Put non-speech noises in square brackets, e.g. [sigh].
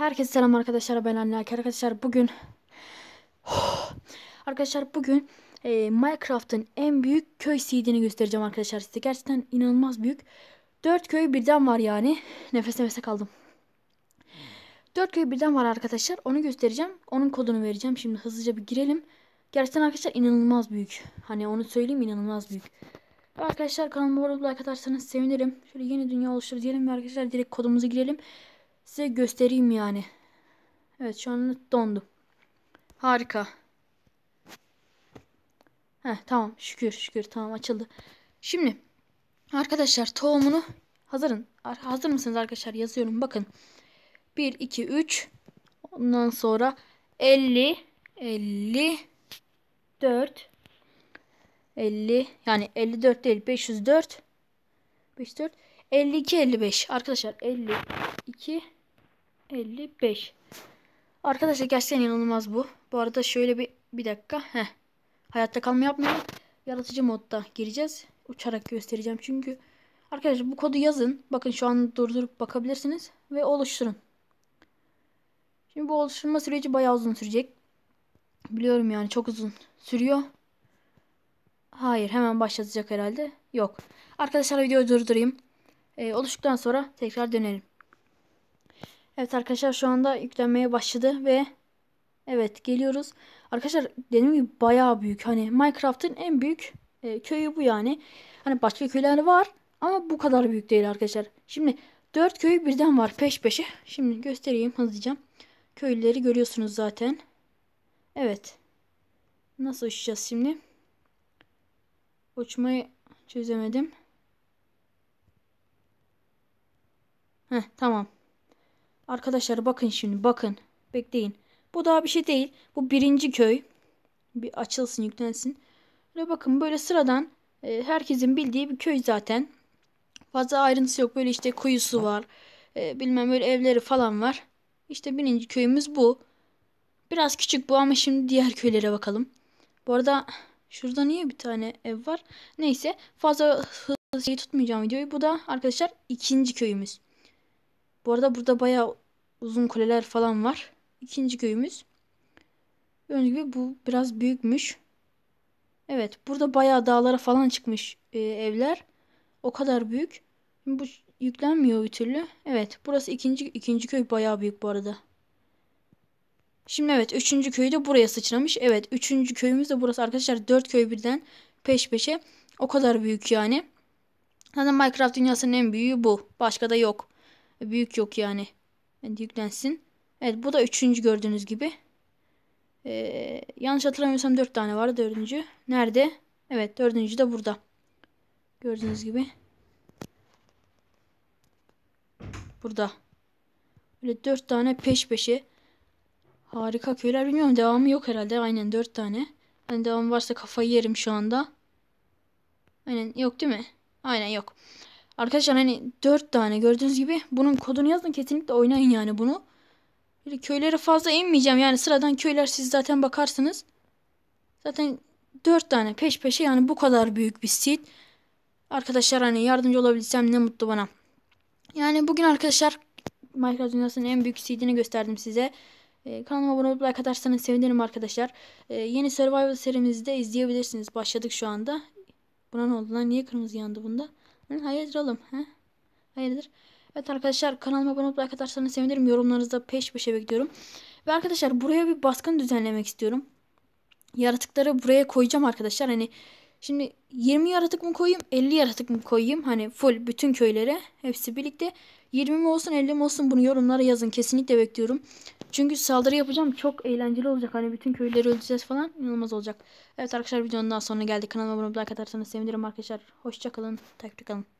Herkese selam arkadaşlar ben Anlark arkadaşlar bugün [sighs] Arkadaşlar bugün e, Minecraft'ın en büyük köy seedini göstereceğim arkadaşlar size gerçekten inanılmaz büyük 4 köy birden var yani nefes nefese kaldım 4 köy birden var arkadaşlar onu göstereceğim onun kodunu vereceğim şimdi hızlıca bir girelim Gerçekten arkadaşlar inanılmaz büyük hani onu söyleyeyim inanılmaz büyük Arkadaşlar kanalıma abone olup like atarsanız sevinirim. Şöyle yeni dünya oluştur diyelim ve arkadaşlar direkt kodumuzu girelim size göstereyim yani. Evet şu an dondum. Harika. Heh, tamam şükür şükür tamam açıldı. Şimdi arkadaşlar tohumunu hazırın. Hazır mısınız arkadaşlar? Yazıyorum bakın. 1 2 3 ondan sonra 50 54 50 yani 54 değil 504 504 52 55 arkadaşlar 52 55. Arkadaşlar gerçekten inanılmaz bu. Bu arada şöyle bir bir dakika. Heh. Hayatta kalma yapmayalım. Yaratıcı modda gireceğiz. Uçarak göstereceğim çünkü. Arkadaşlar bu kodu yazın. Bakın şu an durdurup bakabilirsiniz. Ve oluşturun. Şimdi bu oluşturma süreci bayağı uzun sürecek. Biliyorum yani çok uzun sürüyor. Hayır hemen başlatacak herhalde. Yok. Arkadaşlar videoyu durdurayım. Ee, oluştuktan sonra tekrar dönelim. Evet arkadaşlar şu anda yüklenmeye başladı ve evet geliyoruz. Arkadaşlar dediğim gibi bayağı büyük. Hani Minecraft'ın en büyük e, köyü bu yani. Hani başka köyler var ama bu kadar büyük değil arkadaşlar. Şimdi 4 köy birden var peş peşe. Şimdi göstereyim hızlıca. Köylüleri görüyorsunuz zaten. Evet. Nasıl uçacağız şimdi? Uçmayı çözemedim. Heh tamam. Arkadaşlar bakın şimdi bakın. Bekleyin. Bu daha bir şey değil. Bu birinci köy. Bir açılsın yüklensin. Ve bakın böyle sıradan e, herkesin bildiği bir köy zaten. Fazla ayrıntısı yok. Böyle işte kuyusu var. E, bilmem böyle evleri falan var. İşte birinci köyümüz bu. Biraz küçük bu ama şimdi diğer köylere bakalım. Bu arada şurada niye bir tane ev var? Neyse fazla hızlı tutmayacağım videoyu. Bu da arkadaşlar ikinci köyümüz. Bu arada burada bayağı uzun kuleler falan var. İkinci köyümüz. Gördüğünüz gibi bu biraz büyükmüş. Evet burada bayağı dağlara falan çıkmış e, evler. O kadar büyük. bu yüklenmiyor bir türlü. Evet burası ikinci, ikinci köy bayağı büyük bu arada. Şimdi evet üçüncü köyü de buraya sıçramış. Evet üçüncü köyümüz de burası arkadaşlar. Dört köy birden peş peşe. O kadar büyük yani. Zaten Minecraft dünyasının en büyüğü bu. Başka da yok. Büyük yok yani. yani yüklensin. Evet bu da üçüncü gördüğünüz gibi. Ee, yanlış hatırlamıyorsam dört tane var dördüncü. Nerede? Evet dördüncü de burada. Gördüğünüz gibi. Burada. Böyle dört tane peş peşe. Harika köyler. Bilmiyorum devamı yok herhalde. Aynen dört tane. Hani devamı varsa kafayı yerim şu anda. Aynen yok değil mi? Aynen yok. Arkadaşlar hani 4 tane gördüğünüz gibi bunun kodunu yazın kesinlikle oynayın yani bunu. Böyle köylere fazla inmeyeceğim yani sıradan köyler siz zaten bakarsınız. Zaten 4 tane peş peşe yani bu kadar büyük bir seed. Arkadaşlar hani yardımcı olabilsem ne mutlu bana. Yani bugün arkadaşlar Minecraft dünyasının en büyük seedini gösterdim size. Ee, kanalıma abone olup like atarsanız sevinirim arkadaşlar. Ee, yeni Survival serimizde izleyebilirsiniz. Başladık şu anda. Buna ne oldu lan? Niye kırmızı yandı bunda? Hayırdır oğlum? He? Hayırdır? Evet arkadaşlar kanalıma abone olup like atarsanız sevinirim. Yorumlarınızda peş peşe bekliyorum. Ve arkadaşlar buraya bir baskın düzenlemek istiyorum. Yaratıkları buraya koyacağım arkadaşlar. Hani Şimdi 20 yaratık mı koyayım 50 yaratık mı koyayım hani full bütün köylere hepsi birlikte 20 mi olsun 50 mi olsun bunu yorumlara yazın kesinlikle bekliyorum. Çünkü saldırı yapacağım çok eğlenceli olacak hani bütün köyleri öldüreceğiz falan inanılmaz olacak. Evet arkadaşlar videonun daha sonuna geldik kanalıma abone olup atarsanız sevinirim arkadaşlar hoşçakalın takipte kalın.